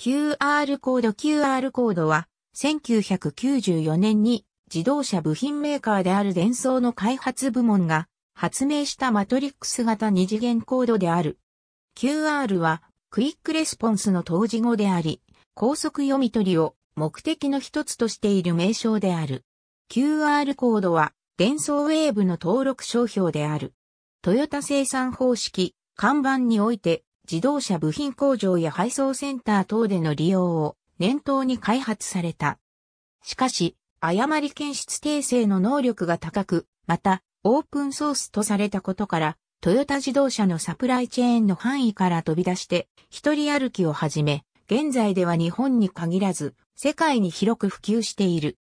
QR コード QR コードは1994年に自動車部品メーカーであるデンソーの開発部門が発明したマトリックス型二次元コードである。QR はクイックレスポンスの当時語であり、高速読み取りを目的の一つとしている名称である。QR コードは電装ウェーブの登録商標である。トヨタ生産方式、看板において自動車部品工場や配送センター等での利用を念頭に開発された。しかし、誤り検出訂正の能力が高く、また、オープンソースとされたことから、トヨタ自動車のサプライチェーンの範囲から飛び出して、一人歩きを始め、現在では日本に限らず、世界に広く普及している。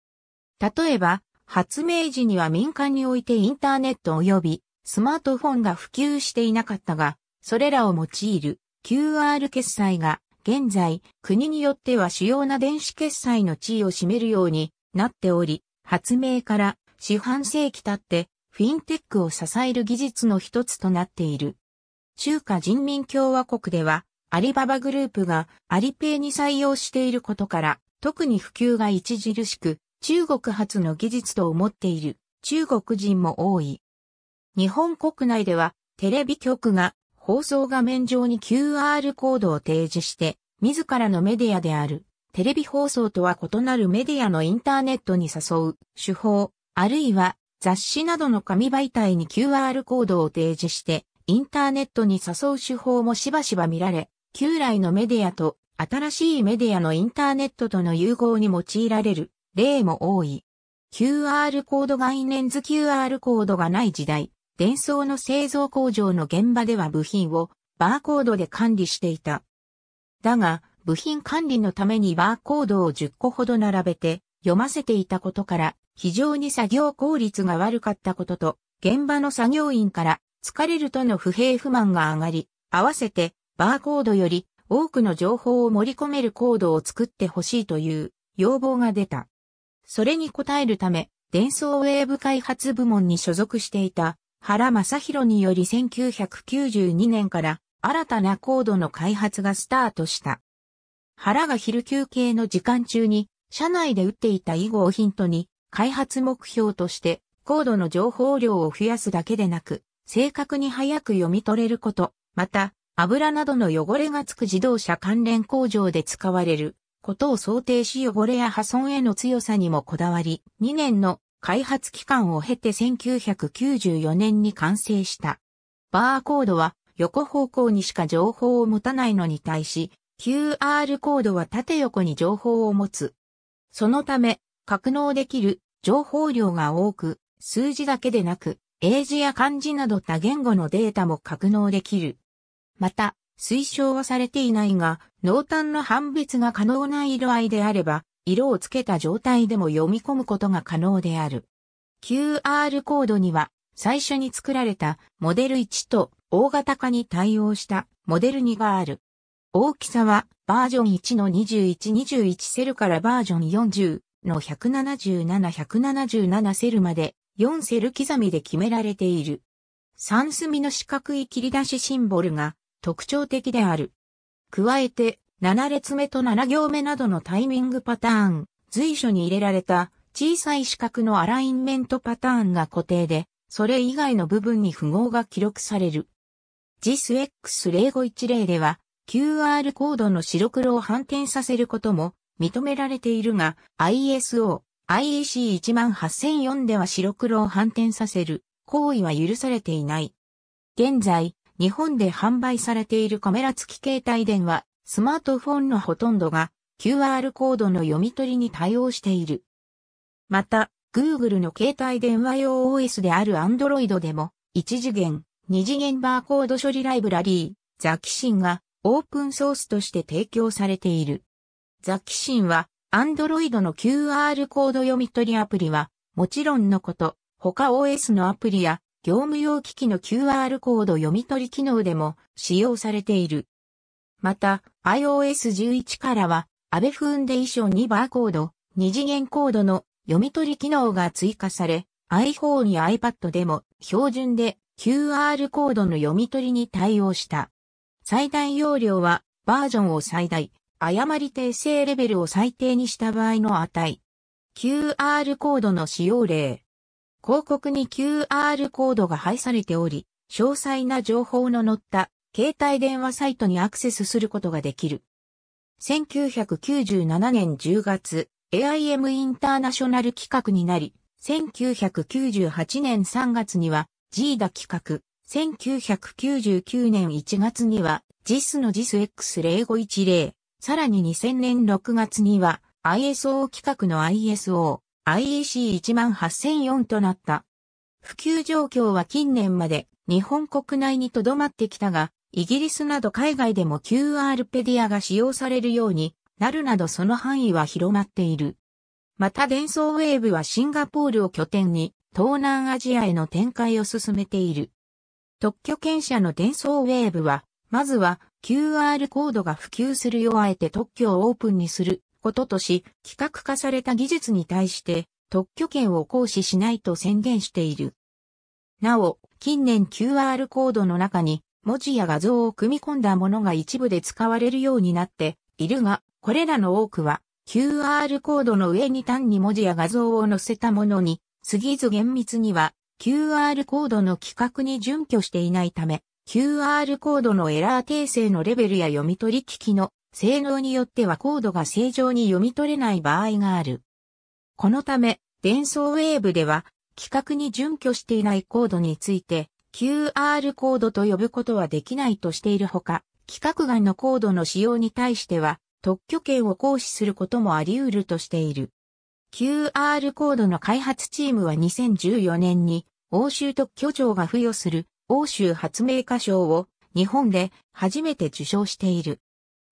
例えば、発明時には民間においてインターネット及びスマートフォンが普及していなかったが、それらを用いる QR 決済が現在国によっては主要な電子決済の地位を占めるようになっており、発明から四半世紀経ってフィンテックを支える技術の一つとなっている。中華人民共和国ではアリババグループがアリペイに採用していることから特に普及が著しく中国発の技術と思っている中国人も多い。日本国内ではテレビ局が放送画面上に QR コードを提示して、自らのメディアである、テレビ放送とは異なるメディアのインターネットに誘う、手法、あるいは雑誌などの紙媒体に QR コードを提示して、インターネットに誘う手法もしばしば見られ、旧来のメディアと新しいメディアのインターネットとの融合に用いられる例も多い。QR コード概念図 QR コードがない時代、伝送の製造工場の現場では部品をバーコードで管理していた。だが、部品管理のためにバーコードを10個ほど並べて読ませていたことから、非常に作業効率が悪かったことと、現場の作業員から疲れるとの不平不満が上がり、合わせてバーコードより多くの情報を盛り込めるコードを作ってほしいという要望が出た。それに応えるため、伝送ウェーブ開発部門に所属していた原正宏により1992年から新たな高度の開発がスタートした。原が昼休憩の時間中に、社内で打っていた囲碁をヒントに、開発目標として、高度の情報量を増やすだけでなく、正確に早く読み取れること、また、油などの汚れがつく自動車関連工場で使われることを想定し汚れや破損への強さにもこだわり、2年の開発期間を経て1994年に完成した。バーコードは横方向にしか情報を持たないのに対し、QR コードは縦横に情報を持つ。そのため、格納できる情報量が多く、数字だけでなく、英字や漢字など多言語のデータも格納できる。また、推奨はされていないが、濃淡の判別が可能な色合いであれば、色をつけた状態でも読み込むことが可能である。QR コードには最初に作られたモデル1と大型化に対応したモデル2がある。大きさはバージョン1の2121セルからバージョン40の177177セルまで4セル刻みで決められている。三隅の四角い切り出しシンボルが特徴的である。加えて7列目と7行目などのタイミングパターン、随所に入れられた小さい四角のアラインメントパターンが固定で、それ以外の部分に符号が記録される。JISX0510 では QR コードの白黒を反転させることも認められているが ISO、IEC18004 では白黒を反転させる行為は許されていない。現在、日本で販売されているカメラ付き携帯電話スマートフォンのほとんどが QR コードの読み取りに対応している。また、Google の携帯電話用 OS である Android でも、1次元、2次元バーコード処理ライブラリー、ザキシンがオープンソースとして提供されている。ザキシンは、Android の QR コード読み取りアプリは、もちろんのこと、他 OS のアプリや、業務用機器の QR コード読み取り機能でも使用されている。また、iOS11 からは、アベフンデーション2バーコード、二次元コードの読み取り機能が追加され、iPhone や iPad でも標準で QR コードの読み取りに対応した。最大容量はバージョンを最大、誤り訂正レベルを最低にした場合の値。QR コードの使用例。広告に QR コードが配されており、詳細な情報の載った携帯電話サイトにアクセスすることができる。1997年10月、AIM インターナショナル企画になり、1998年3月には GDA 企画、1999年1月には JIS の JISX0510、さらに2000年6月には ISO 企画の ISO、IEC18004 となった。普及状況は近年まで日本国内に留まってきたが、イギリスなど海外でも QR ペディアが使用されるようになるなどその範囲は広まっている。また伝送ウェーブはシンガポールを拠点に東南アジアへの展開を進めている。特許権者の伝送ウェーブは、まずは QR コードが普及するようあえて特許をオープンにすることとし、規格化された技術に対して特許権を行使しないと宣言している。なお、近年 QR コードの中に文字や画像を組み込んだものが一部で使われるようになっているが、これらの多くは QR コードの上に単に文字や画像を載せたものに、過ぎず厳密には QR コードの規格に準拠していないため、QR コードのエラー訂正のレベルや読み取り機器の性能によってはコードが正常に読み取れない場合がある。このため、伝送ウェーブでは、規格に準拠していないコードについて、QR コードと呼ぶことはできないとしているほか、規格外のコードの使用に対しては特許権を行使することもあり得るとしている。QR コードの開発チームは2014年に欧州特許庁が付与する欧州発明家賞を日本で初めて受賞している。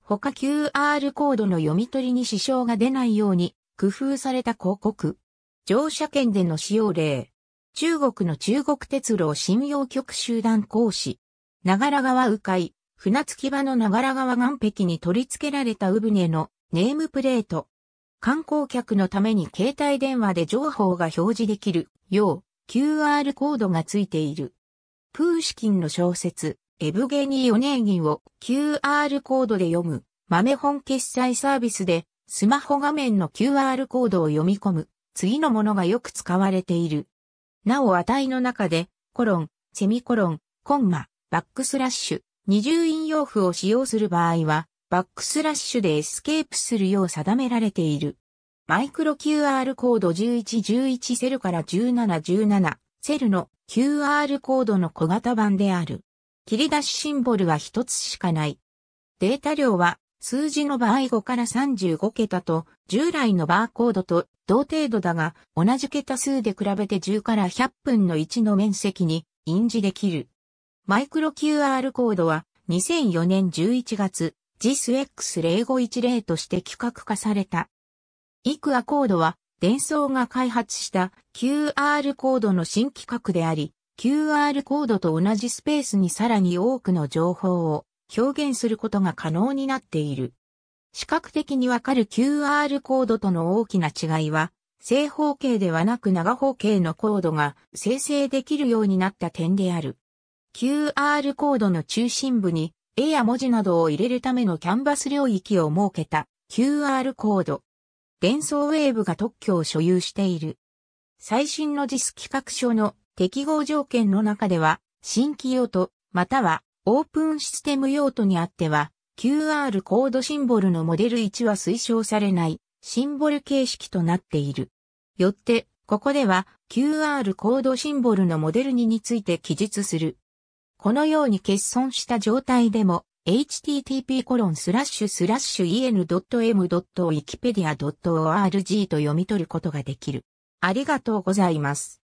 他 QR コードの読み取りに支障が出ないように工夫された広告。乗車券での使用例。中国の中国鉄路信用局集団講師。長良川迂回、船着き場の長良川岸壁に取り付けられたブ船のネームプレート。観光客のために携帯電話で情報が表示できるよう QR コードがついている。プーシキンの小説、エブゲニー・オネーギンを QR コードで読む、豆本決済サービスで、スマホ画面の QR コードを読み込む、次のものがよく使われている。なお値の中で、コロン、セミコロン、コンマ、バックスラッシュ、二重引用符を使用する場合は、バックスラッシュでエスケープするよう定められている。マイクロ QR コード1111セルから1717セルの QR コードの小型版である。切り出しシンボルは一つしかない。データ量は数字の場合5から35桁と従来のバーコードと同程度だが、同じ桁数で比べて10から100分の1の面積に印字できる。マイクロ QR コードは2004年11月、JISX0510 として規格化された。イクアコードは、伝送が開発した QR コードの新規格であり、QR コードと同じスペースにさらに多くの情報を表現することが可能になっている。視覚的にわかる QR コードとの大きな違いは、正方形ではなく長方形のコードが生成できるようになった点である。QR コードの中心部に絵や文字などを入れるためのキャンバス領域を設けた QR コード。伝送ウェーブが特許を所有している。最新の JIS 企画書の適合条件の中では、新規用途、またはオープンシステム用途にあっては、QR コードシンボルのモデル1は推奨されないシンボル形式となっている。よって、ここでは QR コードシンボルのモデル2について記述する。このように欠損した状態でも http://en.m.wikipedia.org と読み取ることができる。ありがとうございます。